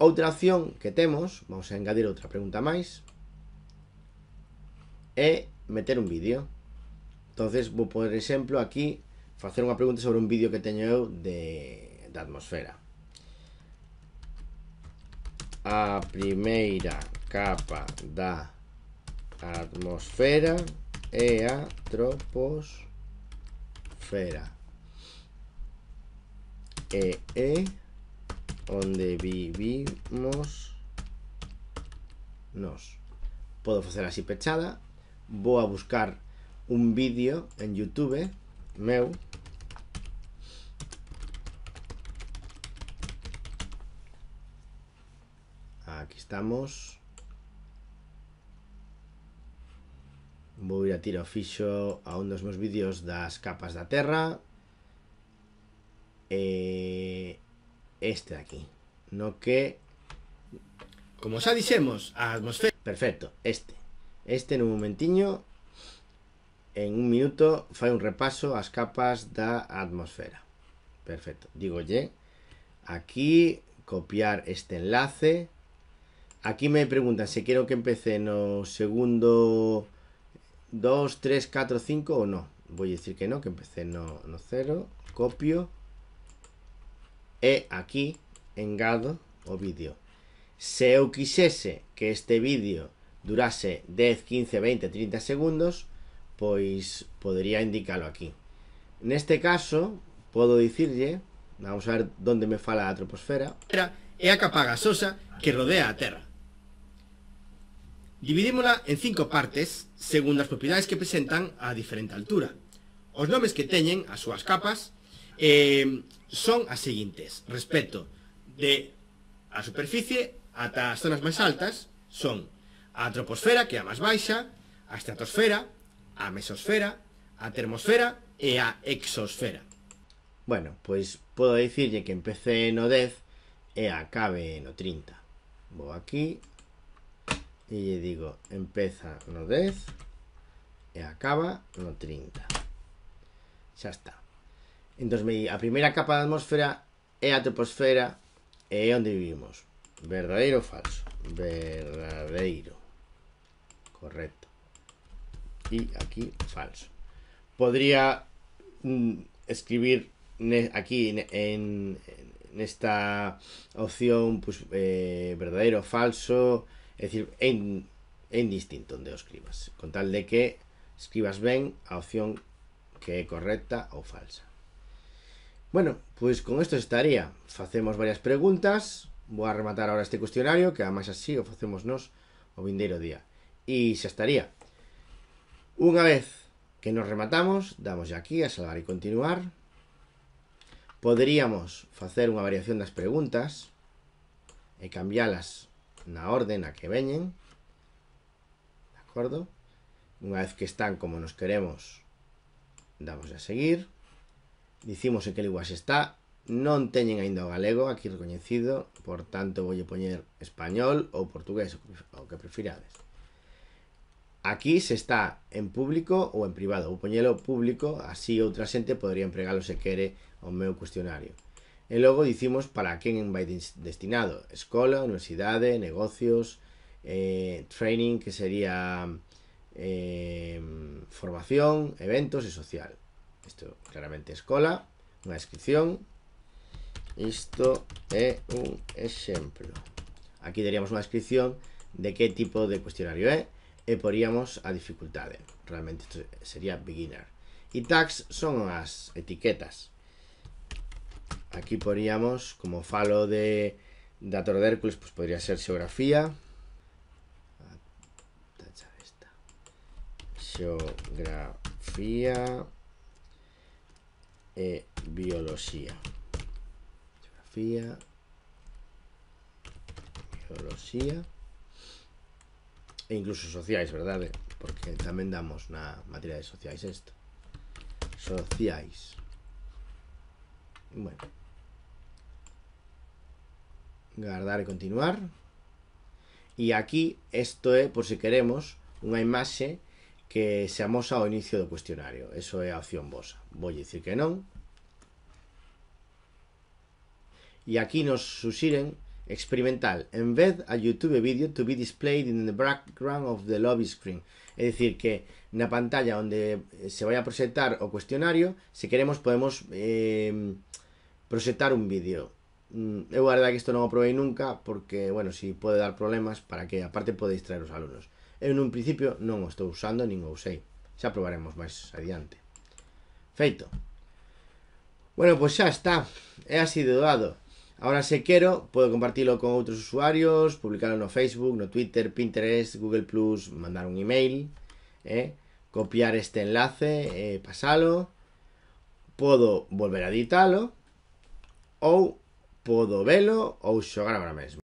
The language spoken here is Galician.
Outra opción que temos, vamos a engadir outra pregunta máis, é meter un vídeo. Entonces, vou, por exemplo, aquí facer unha pregunta sobre un vídeo que teño eu de, de atmosfera. A primeira capa da atmosfera é a troposfera. E é onde vivimos nos. Podo facer así pechada. Vou a buscar un vídeo en Youtube meu aquí estamos vou ir a tiro fixo a un dos meus vídeos das capas da terra e eh, este de aquí. No que... Como ya dicemos a atmosfera... Perfecto, este. Este en un momentiño, en un minuto, fai un repaso las capas de atmósfera, Perfecto. Digo, ye, aquí, copiar este enlace. Aquí me preguntan si quiero que en no segundo 2, 3, 4, 5 o no. Voy a decir que no, que empecé no, cero, 0. Copio. e aquí engado o vídeo. Se eu quixese que este vídeo durase 10, 15, 20, 30 segundos, pois podería indicalo aquí. Neste caso, podo dicirlle, vamos a ver onde me fala a troposfera. É a capa gasosa que rodea a Terra. Dividímola en cinco partes, segundo as propiedades que presentan a diferente altura. Os nomes que teñen as súas capas, eh, son as seguintes. Respecto de a superficie ata as zonas máis altas son a troposfera, que é a máis baixa, a estratosfera, a mesosfera, a termosfera e a exosfera. Bueno, pois podo dicirlle que empecé no 10 e acabe no 30. Vou aquí e lle digo, empeza no 10 e acaba no 30. Xa está. Entonces me di a primera capa de atmósfera é a troposfera e donde vivimos. Verdadero o falso? Verdadero Correcto. Y e aquí falso. Podría mm, escribir aquí en, esta opción pues, eh, verdadero o falso, es decir, en, distinto donde escribas, con tal de que escribas ben a opción que é correcta o falsa. Bueno, pois con isto estaría. Facemos varias preguntas. Vou a rematar agora este cuestionario, que además así o facemos nos o vindeiro día. E xa estaría. Unha vez que nos rematamos, damos aquí a salvar e continuar. Poderíamos facer unha variación das preguntas e cambialas na orden a que veñen. De acordo? Unha vez que están como nos queremos, damos a seguir dicimos en que linguaxe está non teñen aínda o galego aquí recoñecido por tanto voulle poñer español ou portugués o que prefirades aquí se está en público ou en privado vou poñelo público así outra xente podría empregalo se quere o meu cuestionario e logo dicimos para quen vai destinado escola, universidade, negocios eh, training que sería eh, formación, eventos e social Esto claramente es cola, una descripción. Esto es un ejemplo. Aquí daríamos una descripción de qué tipo de cuestionario es y poríamos a dificultades. Realmente sería beginner. Y tags son las etiquetas. Aquí poríamos como falo de dator de Hércules, pues podría ser geografía. Ah, geografía. E biología. Geografía, biología e incluso sociáis, ¿verdad? Porque también damos una materia de sociáis esto. Sociáis. Bueno. Guardar y e continuar. Y e aquí esto es, por si queremos, una imagen que seamos a ao inicio de cuestionario. Eso es opción opción voy a decir que no y e aquí nos suxiren experimental. vez a YouTube e video to be displayed in the background of the lobby screen. es decir que la pantalla donde eh, se vaya a proyectar o cuestionario, si queremos podemos eh, un vídeo. Mm, eu verdad que esto no lo probé nunca porque, bueno, si puede dar problemas para que aparte pode distraer los alumnos en un principio no lo estoy usando nin o usei. Ya probaremos más adiante. Feito. Bueno, pues ya está. He así dado. Ahora se quiero, puedo compartirlo con otros usuarios, publicarlo en Facebook, no Twitter, Pinterest, Google+, mandar un email, e copiar este enlace, e pasarlo, puedo volver a editarlo, o puedo verlo o xogar ahora mismo.